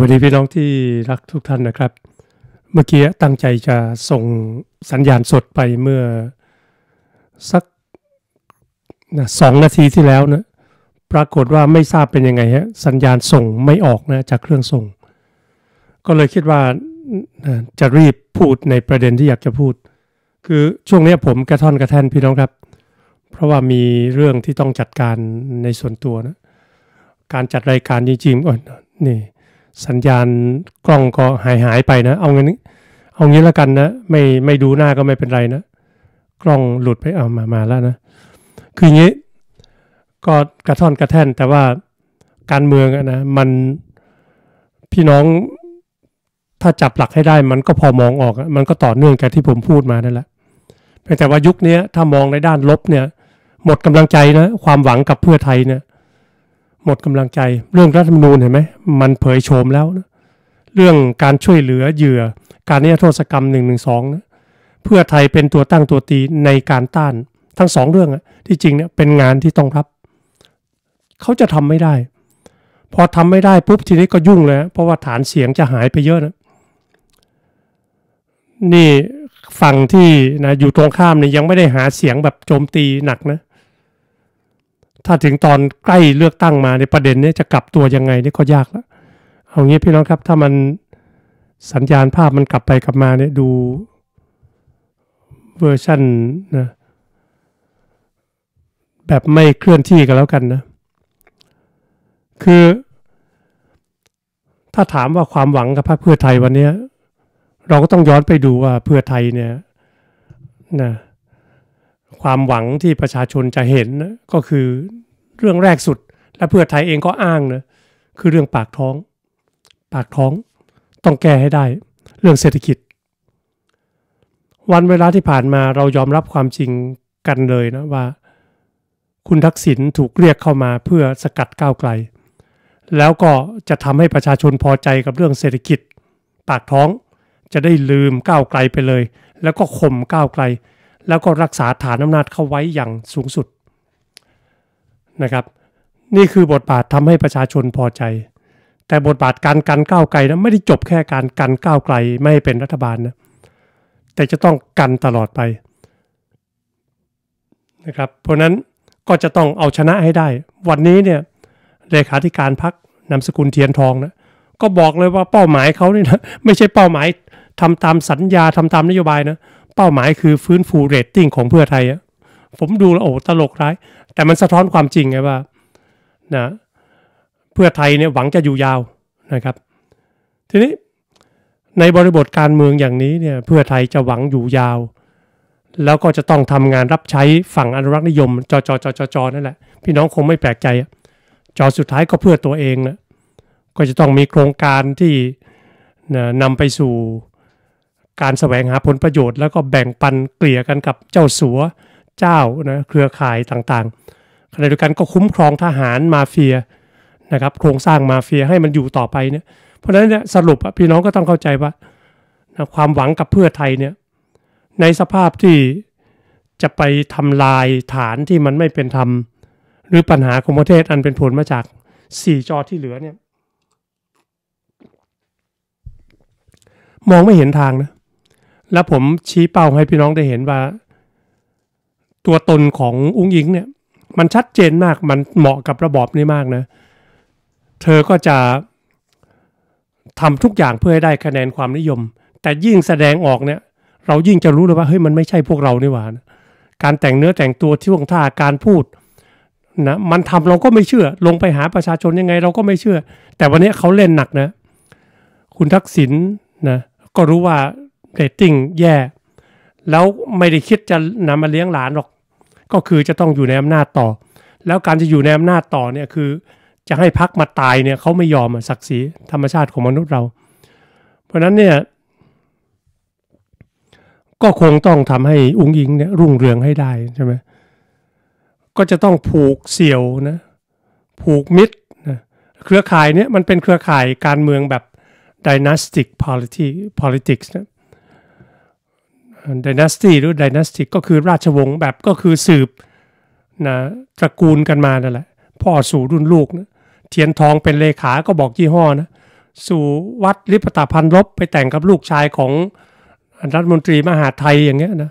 วัสดี พี่น้องที่รักทุกท่านนะครับ เมื่อกี้ตั้งใจจะส่งสัญญาณสดไปเมื่อ สักนะสองนาทีที่แล้วนะปรากฏว่าไม่ทราบเป็นยังไงฮะสัญญาณส่งไม่ออกนะจากเครื่องส่ง ก็เลยคิดว่าจะรีบพูดในประเด็นที่อยากจะพูด คือช่วงนี้ผมกระท่อนกระแท่นพี่น้องครับ เพราะว่ามีเรื่องที่ต้องจัดการในส่วนตัวนะการจัดรายการจริงๆนี่สัญญาณกล้องก็หายหายไปนะเอางี้ เอางี้ละกันนะไม่ไม่ดูหน้าก็ไม่เป็นไรนะกล้องหลุดไปเอามามาแล้วนะ คืออย่างนี้ก็กระท่อนกระแท่นแต่ว่าการเมืองนะมันพี่น้อง ถ้าจับหลักให้ได้มันก็พอมองออกมันก็ต่อเนื่องกับที่ผมพูดมานั่นแหละเพียงแต่ว่ายุคนี้ถ้ามองในด้านลบเนี่ย หมดกำลังใจนะ ความหวังกับเพื่อไทยเนี่ยหมดกำลังใจเรื่องรัฐธรรมนูญเห็นไหมมันเผยโฉมแล้วนะเรื่องการช่วยเหลือเหยื่อ การนิรโทษกรรมหนึ่งหนึ่งสองเพื่อไทยเป็นตัวตั้งตัวตีในการต้านทั้งสองเรื่องที่จริงเนี่ยเป็นงานที่ต้องรับ เขาจะทำไม่ได้ พอทำไม่ได้ปุ๊บ ทีนี้ก็ยุ่งเลยเพราะว่าฐานเสียงจะหายไปเยอะนะนี่ฝั่งที่นะอยู่ตรงข้ามเนี่ยยังไม่ได้หาเสียงแบบโจมตีหนักนะถ้าถึงตอนใกล้เลือกตั้งมาในประเด็นนี้จะกลับตัวยังไงนี่ก็ยากแล้ว เอางี้พี่น้องครับ ถ้ามันสัญญาณภาพมันกลับไปกลับมาเนี่ยดูเวอร์ชันนะแบบไม่เคลื่อนที่กันแล้วกันนะ คือถ้าถามว่าความหวังกับพระเพื่อไทยวันนี้ เราก็ต้องย้อนไปดูว่าเพื่อไทยเนี่ยนะความหวังที่ประชาชนจะเห็นก็คือเรื่องแรกสุด และเพื่อไทยเองก็อ้างนะคือเรื่องปากท้อง ปากท้องต้องแก้ให้ได้ เรื่องเศรษฐกิจ วันเวลาที่ผ่านมาเรายอมรับความจริงกันเลยนะว่า คุณทักษิณถูกเรียกเข้ามาเพื่อสกัดก้าวไกล แล้วก็จะทำให้ประชาชนพอใจกับเรื่องเศรษฐกิจปากท้องจะได้ลืมก้าวไกลไปเลย แล้วก็ข่มก้าวไกลแล้วก็รักษาฐานอำนาจเข้าไว้อย่างสูงสุดนะครับนี่คือบทบาททำให้ประชาชนพอใจ แต่บทบาทการกันก้าวไกลนะไม่ได้จบแค่การกันก้าวไกลไม่ให้เป็นรัฐบาลนะแต่จะต้องกันตลอดไปนะครับเพราะนั้นก็จะต้องเอาชนะให้ได้ วันนี้เนี่ยเลขาธิการพักนำสกุลเทียนทองนะก็บอกเลยว่าเป้าหมายเขานี่นะไม่ใช่เป้าหมายทำตามสัญญาทำตามนโยบายนะเป้าหมายคือฟื้นฟูเรตติ้งของเพื่อไทยอะผมดูแล้วโอ้ตลกร้าย แต่มันสะท้อนความจริงไงว่านะ เพื่อไทยเนี่ยหวังจะอยู่ยาวนะครับ ทีนี้ในบริบทการเมืองอย่างนี้เนี่ยเพื่อไทยจะหวังอยู่ยาว แล้วก็จะต้องทำงานรับใช้ฝั่งอนุรักษนิยมจอจอจอจอจอนั่นแหละพี่น้องคงไม่แปลกใจ จอสุดท้ายก็เพื่อตัวเองนะ ก็จะต้องมีโครงการที่นะนำไปสู่การแสวงหาผลประโยชน์แล้วก็แบ่งปันเกลี่ยกันกับเจ้าสัวเจ้านะเครือข่ายต่างๆขณะเดียวกันก็คุ้มครองทหารมาเฟียนะครับโครงสร้างมาเฟียให้มันอยู่ต่อไปเนี่ยเพราะฉะนั้นเนี่ยสรุปพี่น้องก็ต้องเข้าใจว่านะความหวังกับเพื่อไทยเนี่ยในสภาพที่จะไปทำลายฐานที่มันไม่เป็นธรรมหรือปัญหาของประเทศอันเป็นผลมาจากสี่จอที่เหลือเนี่ยมองไม่เห็นทางนะแล้วผมชี้เป้าให้พี่น้องได้เห็นว่า ตัวตนของอุ้งอิงเนี่ยมันชัดเจนมากมันเหมาะกับระบอบนี้มากนะเธอก็จะทำทุกอย่างเพื่อให้ได้คะแนนความนิยม แต่ยิ่งแสดงออกเนี่ยเรายิ่งจะรู้เลยว่าเฮ้ยมันไม่ใช่พวกเรานี่หว่านะการแต่งเนื้อแต่งตัวที่วงท่าการพูดนะมันทำเราก็ไม่เชื่อลงไปหาประชาชนยังไง เราก็ไม่เชื่อ แต่วันนี้เขาเล่นหนักนะคุณทักษิณนนะก็รู้ว่าเรตติ้งแย่ แล้วไม่ได้คิดจะนำมาเลี้ยงหลานหรอก ก็คือจะต้องอยู่ในอำนาจต่อ แล้วการจะอยู่ในอำนาจต่อเนี่ยคือ จะให้พักมาตายเนี่ยเขาไม่ยอมศักดิ์ศรีธรรมชาติของมนุษย์เรา เพราะนั้นเนี่ยก็คงต้องทำให้อุ้งอิงเนี่ยรุ่งเรืองให้ได้ใช่ไหมก็จะต้องผูกเสี่ยวนะ ผูกมิตรนะเครือข่ายเนี่ยมันเป็นเครือข่ายการเมืองแบบ dynastic politics politics นะดินาสตีหรือดินาสติกก็คือราชวงศ์แบบก็คือสืบนะตระกูลกันมานั่นแหละพ่อสู่รุ่นลูกนะเทียนทองเป็นเลขาก็บอกยี่ห้อนะสู่วัดริปตาพันลบไปแต่งกับลูกชายของรัฐมนตรีมหาไทยอย่างเงี้ยนะ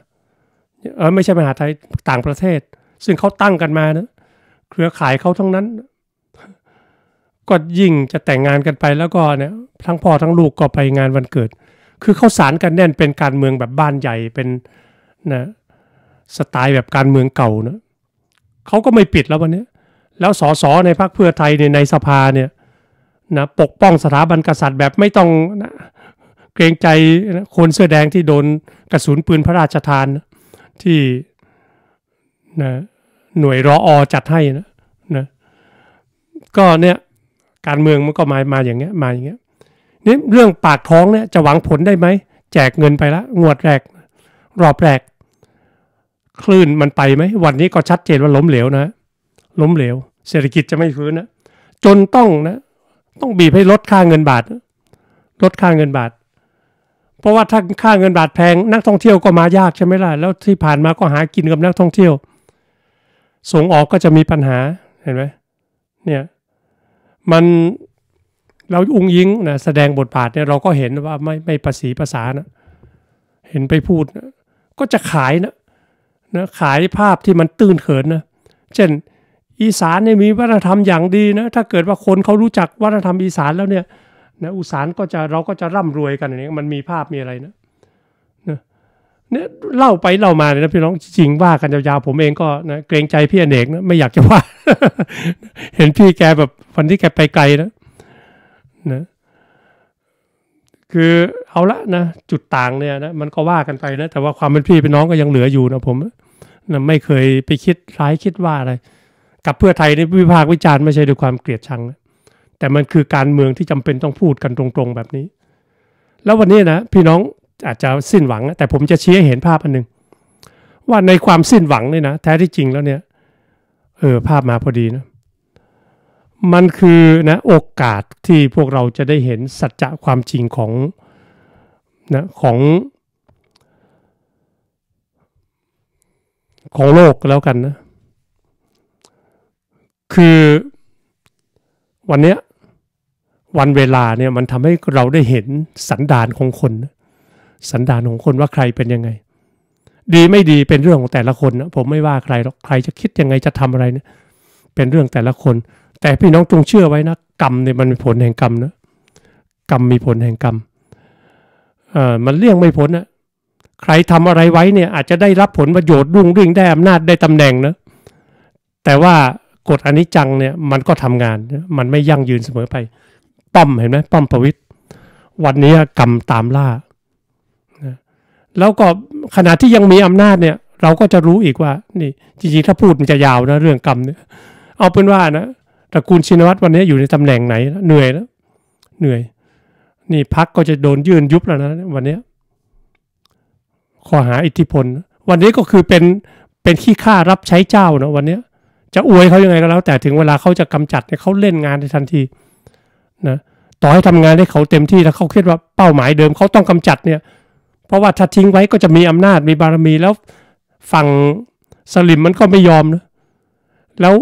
เออไม่ใช่มหาไทยต่างประเทศ ซึ่งเขาตั้งกันมานะเครือข่ายเขาทั้งนั้น ก็ยิ่งจะแต่งงานกันไปแล้วก็เนี่ยทั้งพ่อทั้งลูกก็ไปงานวันเกิดคือเข้าสารกันแน่นเป็นการเมืองแบบบ้านใหญ่เป็นนะสไตล์แบบการเมืองเก่านะเขาก็ไม่ปิดแล้ววันนี้แล้วสสในพรรคเพื่อไทยในในสภาเนี่ยนะปกป้องสถาบันกษัตริย์แบบไม่ต้องนะเกรงใจนะคนเสื้อแดงที่โดนกระสุนปืนพระราชทานนะที่นะหน่วยรออจัดให้นะนะก็เนี่ยการเมืองมันก็มามาอย่างเงี้ยมาอย่างเงี้ยนี่เรื่องปากท้องเนี่ยจะหวังผลได้ไหมแจกเงินไปละ งวดแรก รอบแรกคลื่นมันไปไหม วันนี้ก็ชัดเจนว่าล้มเหลวนะ ล้มเหลวเศรษฐกิจจะไม่ฟื้นนะจนต้องนะต้องบีบให้ลดค่าเงินบาท ลดค่าเงินบาท เพราะว่าถ้าค่าเงินบาทแพงนักท่องเที่ยวก็มายากใช่ไหมล่ะแล้วที่ผ่านมาก็หากินกับนักท่องเที่ยวส่งออกก็จะมีปัญหาเห็นไหมเนี่ยมันเราอุ้งยิงนะแสดงบทบาทเนี่ยเราก็เห็นว่าไม่ไม่ประสีภาษานะเห็นไปพูดนะก็จะขายนะนะขายภาพที่มันตื้นเขินนะ เช่น อีสานเนี่ยมีวัฒนธรรมอย่างดีนะ ถ้าเกิดว่าคนเขารู้จักวัฒนธรรมอีสานแล้วเนี่ยนะอุสานก็จะเราก็จะร่ำรวยกันอย่างนี้มันมีภาพมีอะไรนะนะเนี่ยเล่าไปเล่ามาเ่ยนะพี่น้องจริงว่ากันยาวๆผมเองก็นะเกรงใจพี่อเนกนะไม่อยากจะว่า เห็นพี่แกแบบวันที่แกไปไกลนะนะคือเอาละนะจุดต่างเนี่ยนะมันก็ว่ากันไปนะแต่ว่าความเป็นพี่เป็นน้องก็ยังเหลืออยู่นะผมนะไม่เคยไปคิดร้ายคิดว่าอะไร กับเพื่อไทยในวิพากษ์วิจารณ์ไม่ใช่ด้วยความเกลียดชังนะ แต่มันคือการเมืองที่จำเป็นต้องพูดกันตรงๆแบบนี้ แล้ววันนี้นะพี่น้องอาจจะสิ้นหวัง แต่ผมจะชี้ให้เห็นภาพอันหนึ่งว่าในความสิ้นหวังเนี่ยนะแท้ที่จริงแล้วเนี่ยเออภาพมาพอดีนะมันคือนะโอกาสที่พวกเราจะได้เห็นสัจจะความจริงของนะของของโลกแล้วกันนะคือวันเนี้ยวันเวลาเนี่ยมันทำให้เราได้เห็นสันดานของคน สันดานของคนว่าใครเป็นยังไง ดีไม่ดีเป็นเรื่องของแต่ละคนนะผมไม่ว่าใครหรอกใครจะคิดยังไงจะทำอะไรเนะี่ยเป็นเรื่องแต่ละคนแต่พี่น้องจงเชื่อไว้นะ กรรมเนี่ยมันมีผลแห่งกรรมนะกรรมมีผลแห่งกรรมอ่ามันเลี่ยงไม่พ้นนะใครทำอะไรไว้เนี่ยอาจจะได้รับผลประโยชน์รุ่งริ่งได้อำนาจได้ตำแหน่งนะแต่ว่ากฎอนิจจังเนี่ยมันก็ทำงานมันไม่ยั่งยืนเสมอไป ป้อมเห็นไหมป้อมประวิตรวันนี้กรรมตามล่า แล้วก็ ขณะที่ยังมีอำนาจเนี่ย เราก็จะรู้อีกว่านี่จริงๆถ้าพูดมันจะยาวนะเรื่องกรรมเนี่ยเอาเป็นว่านะตระกูลชินวัตรวันนี้อยู่ในตำแหน่งไหนเหนื่อยแล้วเหนื่อย นี่พักก็จะโดนยื่นยุบแล้วนะวันนี้ข้อหาอิทธิพล วันนี้ก็คือเป็นเป็นขี้ข้ารับใช้เจ้านะวันนี้จะอวยเขายังไงก็แล้ว แต่ถึงเวลาเขาจะกำจัดเนี่ยเขาเล่นงานในทันทีนะต่อให้ทำงานให้เขาเต็มที่แล้วเขาคิดว่า เป้าหมายเดิมเขาต้องกำจัดเนี่ย เพราะว่าถ้าทิ้งไว้ก็จะมีอำนาจมีบารมีแล้วฝั่งสลิมมันก็ไม่ยอมนะแล้ว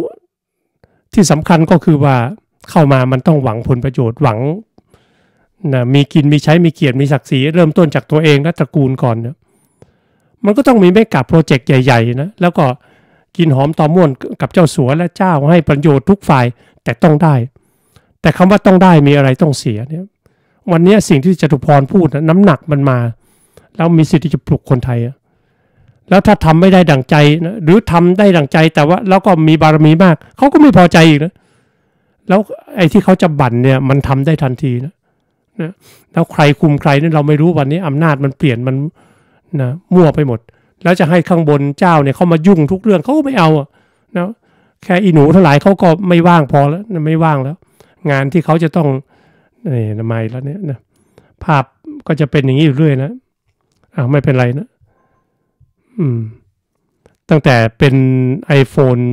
ที่สำคัญก็คือว่าเข้ามามันต้องหวังผลประโยชน์หวังนะมีกินมีใช้มีเกียรติมีศักดิ์ศรี เริ่มต้นจากตัวเองและตระกูลก่อนเนี่ยมันก็ต้องมีเมกะโปรเจกต์ใหญ่ๆนะแล้วก็กินหอมตอม่วนกับเจ้าสัวและเจ้าให้ประโยชน์ทุกฝ่ายแต่ต้องได้ แต่คำว่าต้องได้มีอะไรต้องเสียเนี่ยวันนี้สิ่งที่จตุพรพูดนะน้ำหนักมันมาแล้วมีสิทธิ์ที่จะปลุกคนไทยอะแล้วถ้าทำไม่ได้ดั่งใจนะหรือทำได้ดั่งใจแต่ว่าแล้วก็มีบารมีมาก เขาก็ไม่พอใจอีกนะแล้วไอ้ที่เขาจะบั่นเนี่ยมันทำได้ทันทีนะนะแล้วใครคุมใครนี่เราไม่รู้วันนี้ อำนาจมันเปลี่ยนมันนะมั่วไปหมด แล้วจะให้ข้างบนเจ้าเนี่ยเขามายุ่งทุกเรื่องเขาก็ไม่เอาอนะแค่อีหนูเท่าไหร่เขาก็ไม่ว่างพอแล้วไม่ว่างแล้ว งานที่เขาจะต้องนี่ทำไมแล้วเนี่ยนะภาพก็จะเป็นอย่างนี้อยู่เรื่อยนะอ้าวไม่เป็นไรนะืมตั้งแต่เป็น iPhone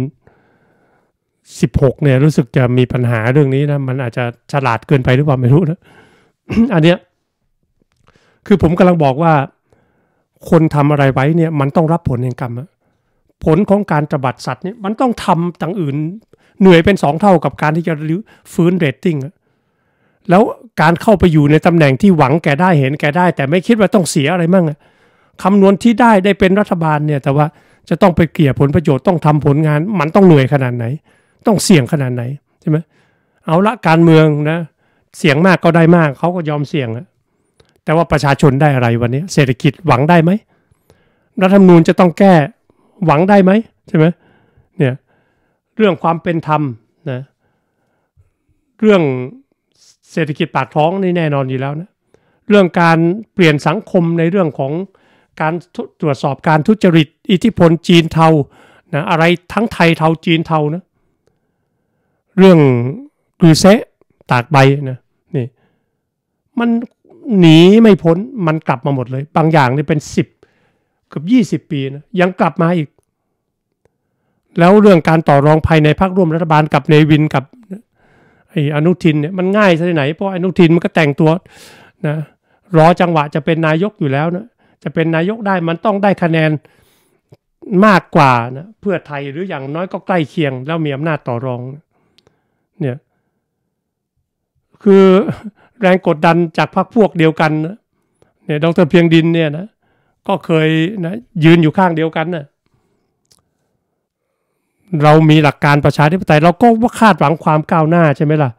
16 เนี่ยรู้สึกจะมีปัญหาเรื่องนี้นะ มันอาจจะฉลาดเกินไปหรือเปล่าไม่รู้นะ อันเนี้ยคือผมกำลังบอกว่า คนทำอะไรไว้เนี่ย มันต้องรับผลแห่งกรรม ผลของการตบัดสัตว์เนี่ยมันต้องทำต่างอื่น เหนื่อยเป็นสองเท่ากับการที่จะฟื้นเรตติ้ง แล้วการเข้าไปอยู่ในตำแหน่งที่หวังแกได้เห็นแกได้ แต่ไม่คิดว่าต้องเสียอะไรมั่งคำนวณที่ได้ได้เป็นรัฐบาลเนี่ยแต่ว่าจะต้องไปเกี่ยผลประโยชน์ ต้องทำผลงานมันต้องเหนื่อยขนาดไหน ต้องเสี่ยงขนาดไหนใช่ไหมเอาละการเมืองนะ เสี่ยงมากก็ได้มากเขาก็ยอมเสี่ยงแต่ว่าประชาชนได้อะไรวันนี้เศรษฐกิจหวังได้ไหมรัฐธรรมนูญจะต้องแก้หวังได้ไหมใช่ไหมเนี่ยเรื่องความเป็นธรรมนะเรื่องเศรษฐกิจปากท้อง นี่แน่นอนอยู่แล้วนะเรื่องการเปลี่ยนสังคมในเรื่องของการตรวจสอบการทุจริต อิทธิพลจีนเทานะอะไรทั้งไทยเทาจีนเทานะ เรื่องกือเซตากใบนะนี่มันหนี ไม่พ้น มันกลับมาหมดเลย บางอย่างนี่เป็นสิบเกือบยี่สิบปีนะยังกลับมาอีก แล้วเรื่องการต่อรองภายในพรรคร่วมรัฐบาลกับเนวินกับไอ้อนุทินเนี่ยมันง่ายซะที่ไหนเพราะอนุทินมันก็แต่งตัวนะรอจังหวะจะเป็นนายกอยู่แล้วนะจะเป็นนายกได้มันต้องได้คะแนนมากกว่านะเพื่อไทยหรืออย่างน้อยก็ใกล้เคียงแล้วมีอำนาจต่อรองเนี่ยคือแรงกดดันจากพรรคพวกเดียวกันเนี่ยดรเพียงดินเนี่ยนะก็เคยนะยืนอยู่ข้างเดียวกันนะเรามีหลักการประชาธิปไตยเราก็ว่าคาดหวังความก้าวหน้าใช่ไหมล่ะ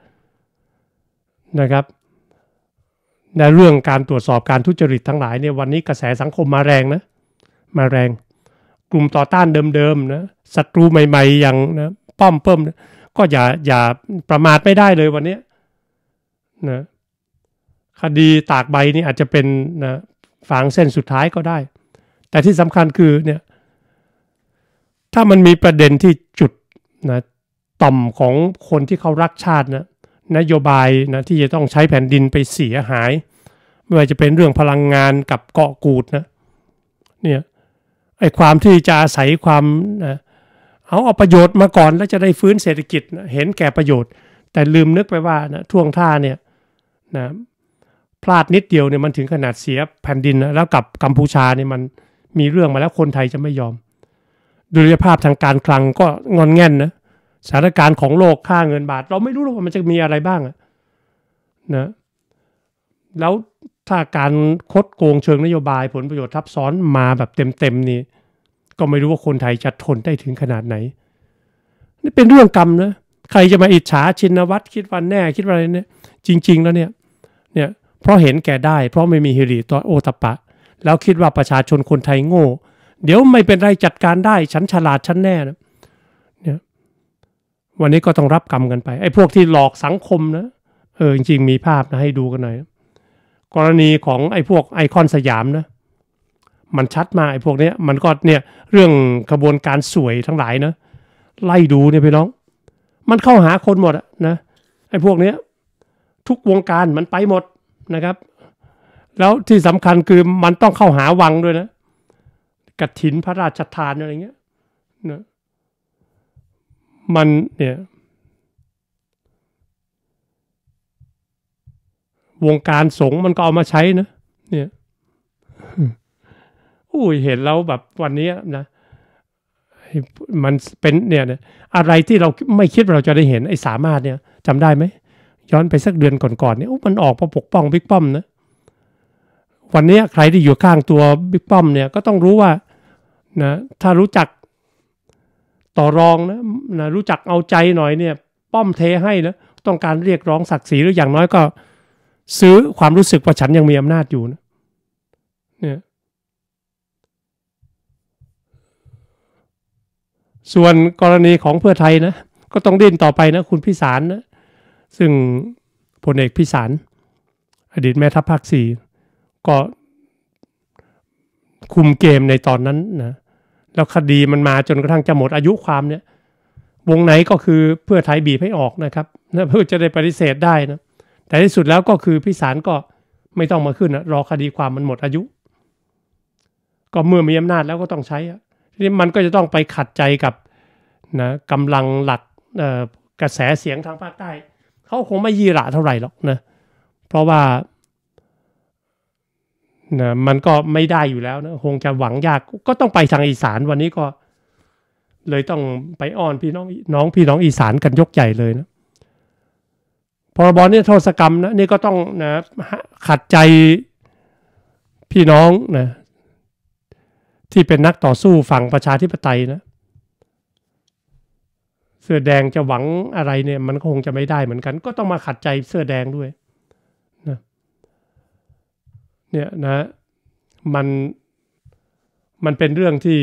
นะครับในเรื่องการตรวจสอบการทุจริตทั้งหลายเนี่ยวันนี้กระแสสังคมมาแรงนะมาแรงกลุ่มต่อต้านเดิมๆนะศัตรูใหม่ๆอย่างนะป้อมเพิ่มนะก็อย่าอย่าประมาทไม่ได้เลยวันนี้นะคดีตากใบนี่อาจจะเป็นนะฝางเส้นสุดท้ายก็ได้ แต่ที่สำคัญคือเนี่ยถ้ามันมีประเด็นที่จุดนะต่อมของคนที่เขารักชาตินะนโยบายนะที่จะต้องใช้แผ่นดินไปเสียหายไม่ว่าจะเป็นเรื่องพลังงานกับเกาะกูดนะเนี่ยไอ้ความที่จะอาศัยความนะเอาเอาประโยชน์มาก่อนแล้วจะได้ฟื้นเศรษฐกิจนะเห็นแก่ประโยชน์ แต่ลืมนึกไปว่านะท่วงท่าเนี่ยนะพลาดนิดเดียวเนี่ยมันถึงขนาดเสียแผ่นดินนะแล้วกับกัมพูชาเนี่ยมันมีเรื่องมาแล้วคนไทยจะไม่ยอมดุลยภาพทางการคลังก็งอนแง่นนะสถานการณ์ของโลกค่าเงินบาท เราไม่รู้หรอกว่ามันจะมีอะไรบ้างนะแล้วถ้าการคดโกงเชิงนโยบายผลประโยชน์ทับซ้อนมาแบบเต็มๆนี่ก็ไม่รู้ว่าคนไทยจะทนได้ถึงขนาดไหน นี่เป็นเรื่องกรรมนะใครจะมาอิจฉาชินวัตรคิดวันแน่ คิดว่าอะไรเนี่ย จริง ๆ แล้วเนี่ย เนี่ย เพราะเห็นแก่ได้เพราะไม่มีฮิริตโอตปะ แล้วคิดว่าประชาชนคนไทยโง่ เดี๋ยวไม่เป็นไรจัดการได้ฉันฉลาดฉันแน่นะวันนี้ก็ต้องรับกรรมกันไป ไอ้พวกที่หลอกสังคมนะเออจริงๆ มีภาพนะให้ดูกันหน่อย กรณีของไอ้พวกไอคอนสยามนะ มันชัดมากไอ้พวกเนี้ยมันก็เนี่ยเรื่องกระบวนการสวยทั้งหลายนะไล่ดูเนี่ยพี่น้อง มันเข้าหาคนหมดนะไอ้พวกเนี้ยทุกวงการมันไปหมดนะครับ แล้วที่สำคัญคือมันต้องเข้าหาวังด้วยนะกฐินพระราชทานอะไรเงี้ยนะมันเนี่ย วงการสงมันก็เอามาใช้นะเนี่ยอุ้ยเห็นแล้วแบบวันนี้นะมันเป็นเนี่ยอะไรที่เราไม่คิดว่าเราจะได้เห็น ไอ้สามารถ เนี่ยจำได้ไหม ย้อนไปสักเดือนก่อนๆเนี่ยมันออกมาปกป้องบิ๊กป้อมนะวันนี้ใครที่อยู่ข้างตัวบิ๊กป้อม เนี่ยก็ต้องรู้ว่านะ ถ้ารู้จักต่อรองนะนะรู้จักเอาใจหน่อยเนี่ยป้อมเทให้นะต้องการเรียกร้องศักดิ์ศรีหรืออย่างน้อยก็ซื้อความรู้สึกว่าฉันยังมีอำนาจอยู่นะเนี่ยส่วนกรณีของเพื่อไทยนะก็ต้องดิ้นต่อไปนะคุณพิสารนะซึ่งพลเอกพิสารอดีตแม่ทัพภาคสี่ก็คุมเกมในตอนนั้นนะแล้วคดีมันมาจนกระทั่งจะหมดอายุความเนี่ยวงไหนก็คือเพื่อไทยบีบให้ออกนะครับนะเพื่อจะได้ปฏิเสธได้นะแต่ที่สุดแล้วก็คือพิสารก็ไม่ต้องมาขึ้นนะรอคดีความมันหมดอายุ ก็เมื่อมีอำนาจแล้วก็ต้องใช้ทีนี้มันก็จะต้องไปขัดใจกับนะกำลังหลักกระแสเสียงทางภาคใต้เขาคงไม่ยีระเท่าไหร่หรอกนะเพราะว่านะมันก็ไม่ได้อยู่แล้วนะคงจะหวังยากก็ต้องไปทางอีสานวันนี้ก็เลยต้องไปอ้อนพี่น้องน้องพี่น้องอีสานกันยกใหญ่เลยนะพรบนี่โทษกรรมนะนี่ก็ต้องนะขัดใจพี่น้องนะที่เป็นนักต่อสู้ฝั่งประชาธิปไตยนะเสื้อแดงจะหวังอะไรเนี่ยมันคงจะไม่ได้เหมือนกัน ก็ต้องมาขัดใจเสื้อแดงด้วยเนี่ยนะมัน มันเป็นเรื่องที่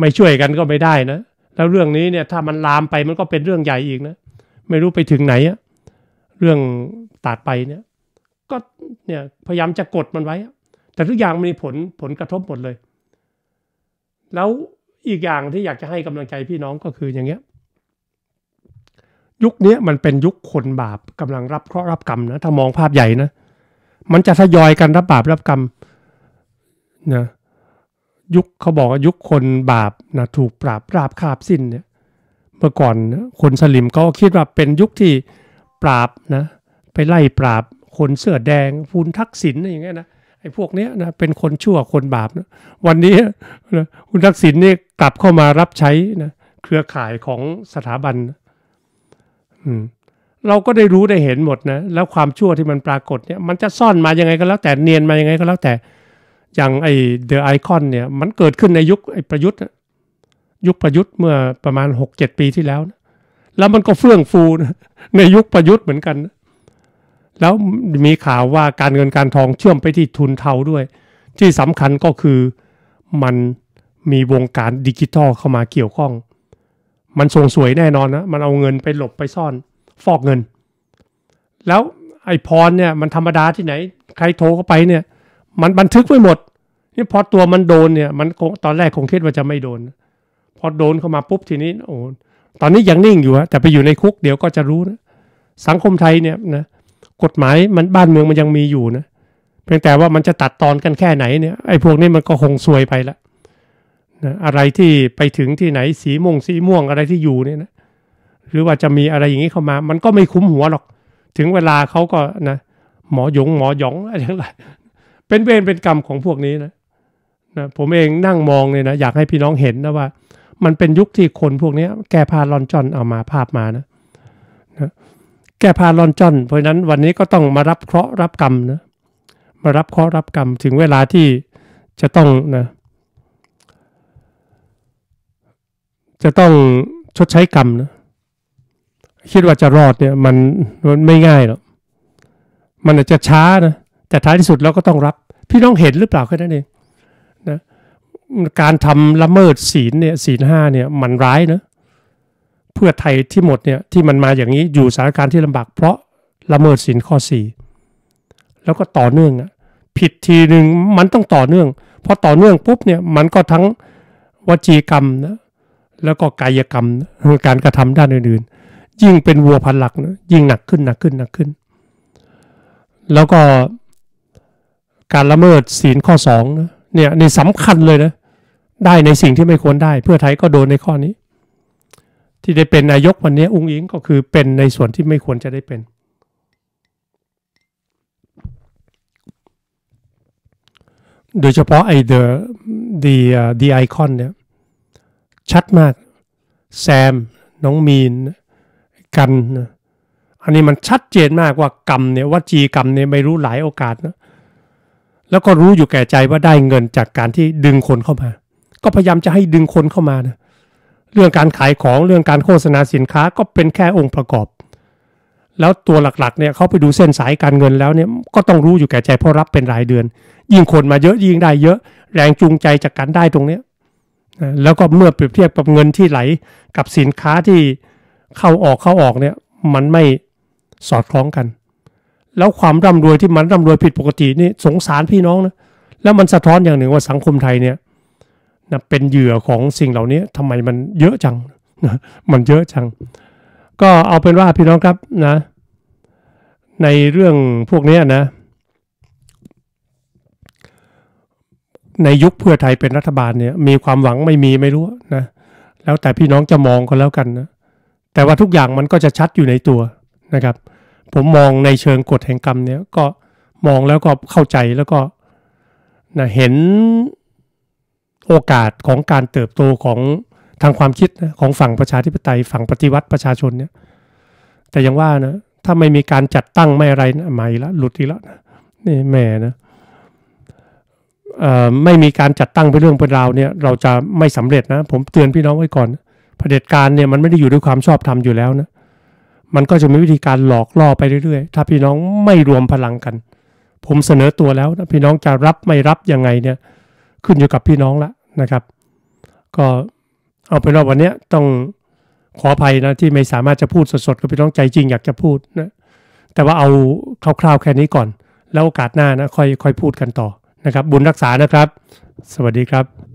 ไม่ช่วยกันก็ไม่ได้นะ แล้วเรื่องนี้เนี่ยถ้ามันลามไปมันก็เป็นเรื่องใหญ่อีกนะ ไม่รู้ไปถึงไหนอะเรื่องตาดไปเนี่ยก็เนี่ยพยายามจะกดมันไว้ แต่ทุกอย่างมันมีผลผลกระทบหมดเลย แล้วอีกอย่างที่อยากจะให้กำลังใจพี่น้องก็คืออย่างเงี้ยยุคนี้มันเป็นยุคคนบาปกำลังรับเคราะห์รับกรรมนะ ถ้ามองภาพใหญ่นะมันจะทยอยกันรับบาปรับกรรมนะยุคเขาบอกยุคคนบาปนะถูกปราบราบคาบสิ้นเนี่ย เมื่อก่อนคนสลิมก็คิดว่าเป็นยุคที่ปราบนะ ไปไล่ปราบ คนเสื้อแดง ฟูนทักษิณอะไรอย่างเงี้ยนะไอ้พวกเนี้ยนะเป็นคนชั่วคนบาปนะวันนี้นะคุณทักษิณนี่กลับเข้ามารับใช้นะเครือข่ายของสถาบัน อืมเราก็ได้รู้ได้เห็นหมดนะ แล้วความชั่วที่มันปรากฏเนี่ย มันจะซ่อนมายังไงก็แล้วแต่เนียนมายังไงก็แล้วแต่ อย่างไอเดอะไอคอนเนี่ย มันเกิดขึ้นในยุคไอประยุทธ์ยุคประยุทธ์เมื่อประมาณ 6-7 ปีที่แล้วนะแล้วมันก็เฟื่องฟูนะในยุคประยุทธ์เหมือนกันนะแล้วมีข่าวว่าการเงินการทองเชื่อมไปที่ทุนเทาด้วย ที่สำคัญก็คือมันมีวงการดิจิทัลเข้ามาเกี่ยวข้อง มันส่งสวยแน่นอนนะ มันเอาเงินไปหลบไปซ่อนฟอกเงิน แล้วไอ้พรเนี่ยมันธรรมดาที่ไหน ใครโทรเข้าไปเนี่ยมันบันทึกไว้หมดนี่พอตัวมันโดนเนี่ยมันตอนแรกคงคิดว่าจะไม่โดนพอโดนเข้ามาปุ๊บทีนี้โอ้ตอนนี้ยังนิ่งอยู่ฮะแต่ไปอยู่ในคุก เดี๋ยวก็จะรู้นะสังคมไทยเนี่ยนะกฎหมายมันบ้านเมืองมันยังมีอยู่นะเพียงแต่ว่ามันจะตัดตอนกันแค่ไหนเนี่ยไอ้พวกนี้มันก็คงซวยไปละนะอะไรที่ไปถึงที่ไหนสีม่วงสีม่วงอะไรที่อยู่เนี่ยนะหรือว่าจะมีอะไรอย่างนี้เข้ามา มันก็ไม่คุ้มหัวหรอก ถึงเวลาเขาก็นะหมอหยงหมอหยองอะไรทั้งหลายเป็นเวรเป็นกรรมของพวกนี้นะนะ ผมเองนั่งมองเนี่ยนะอยากให้พี่น้องเห็นนะว่า มันเป็นยุคที่คนพวกนี้แก้ผ้าลอนจอนเอามาภาพมานะนะแก้ผ้าลอนจอน เพราะนั้นวันนี้ก็ต้องมารับเคราะห์รับกรรมนะ มารับเคราะห์รับกรรมถึงเวลาที่จะต้องนะจะต้องชดใช้กรรมนะคิดว่าจะรอดเนี่ยมันมันไม่ง่ายหรอกมันอาจจะช้านะ แต่ท้ายที่สุดเราก็ต้องรับ พี่น้องเห็นหรือเปล่าแค่นั้นเองนะ การทำละเมิดศีลเนี่ยศีลห้าเนี่ยมันร้ายนะ เพื่อไทยที่หมดเนี่ยที่มันมาอย่างนี้อยู่สถานการณ์ที่ลำบาก เพราะละเมิดศีลข้อสี่แล้วก็ต่อเนื่องอ่ะ ผิดทีหนึ่งมันต้องต่อเนื่อง เพราะต่อเนื่องปุ๊บเนี่ยมันก็ทั้งวจีกรรมนะแล้วก็กายกรรมการกระทำด้านอื่นยิ่งเป็นวัวพันหลักนะยิ่งหนักขึ้น หนักขึ้น หนักขึ้น แล้วก็การละเมิดศีลข้อสองนะเนี่ยในสำคัญเลยนะได้ในสิ่งที่ไม่ควรได้ เพื่อไทยก็โดนในข้อนี้ ที่ได้เป็นนายกวันนี้อุ้งอิง ก็คือเป็นในส่วนที่ไม่ควรจะได้เป็น โดยเฉพาะไอเดอร์ดีดีไอคอนเนี่ยชัดมาก แซม น้องมีนกันนะ อันนี้มันชัดเจนมากว่ากรรมเนี่ยวจีกรรมเนี่ยไม่รู้หลายโอกาสนะแล้วก็รู้อยู่แก่ใจว่าได้เงินจากการที่ดึงคนเข้ามา ก็พยายามจะให้ดึงคนเข้ามานะ เรื่องการขายของเรื่องการโฆษณาสินค้าก็เป็นแค่องค์ประกอบ แล้วตัวหลักๆเนี่ยเขาไปดูเส้นสายการเงินแล้วเนี่ย ก็ต้องรู้อยู่แก่ใจเพราะรับเป็นรายเดือน ยิ่งคนมาเยอะยิ่งได้ เยอะแรงจูงใจจากการได้ตรงเนี้ยแล้วก็เมื่อเปรียบเทียบกับเงินที่ไหลกับสินค้าที่เข้าออกเข้าออกเนี่ย มันไม่สอดคล้องกัน แล้วความร่ำรวยที่มันร่ารวยผิดปกตินี่ สงสารพี่น้องนะแล้วมันสะท้อนอย่างหนึ่งว่าสังคมไทยเนี่ยนะเป็นเหยื่อของสิ่งเหล่านี้ทำไมมันเยอะจังนะมันเยอะจัง ก็เอาเป็นว่าพี่น้องครับนะ ในเรื่องพวกนี้นะ ในยุคเพื่อไทยเป็นรัฐบาลเนี่ยมีความหวังไม่มีไม่รู้นะ แล้วแต่พี่น้องจะมองก็แล้วกันนะแต่ว่าทุกอย่างมันก็จะชัดอยู่ในตัวนะครับ ผมมองในเชิงกฎแห่งกรรมเนี่ยก็มองแล้วก็เข้าใจแล้วก็นะเห็นโอกาสของการเติบโตของทางความคิดนะของฝั่งประชาธิปไตยฝั่งปฏิวัติประชาชนเนี่ยแต่ยังว่านะถ้าไม่มีการจัดตั้งไม่อะไรนะใหม่ละ หลุดอีกแล้วนะนี่แม่นะไม่มีการจัดตั้งเป็นเรื่องเป็นราวเนี่ย เราจะไม่สำเร็จนะผมเตือนพี่น้องไว้ก่อนนะเผด็จการเนี่ยมันไม่ได้อยู่ด้วยความชอบธรรมอยู่แล้วนะ มันก็จะมีวิธีการหลอกล่อไปเรื่อยๆ ถ้าพี่น้องไม่รวมพลังกัน ผมเสนอตัวแล้วนะพี่น้องจะรับไม่รับยังไงเนี่ย ขึ้นอยู่กับพี่น้องละนะครับ ก็เอาเป็นว่าวันนี้ต้อง ขออภัยนะ ที่ไม่สามารถจะพูดสดๆกับพี่น้องใจจริงอยากจะพูดนะ แต่ว่าเอาคร่าวๆแค่นี้ก่อน แล้วโอกาสหน้านะค่อยๆพูดกันต่อนะครับ บุญรักษานะครับ สวัสดีครับ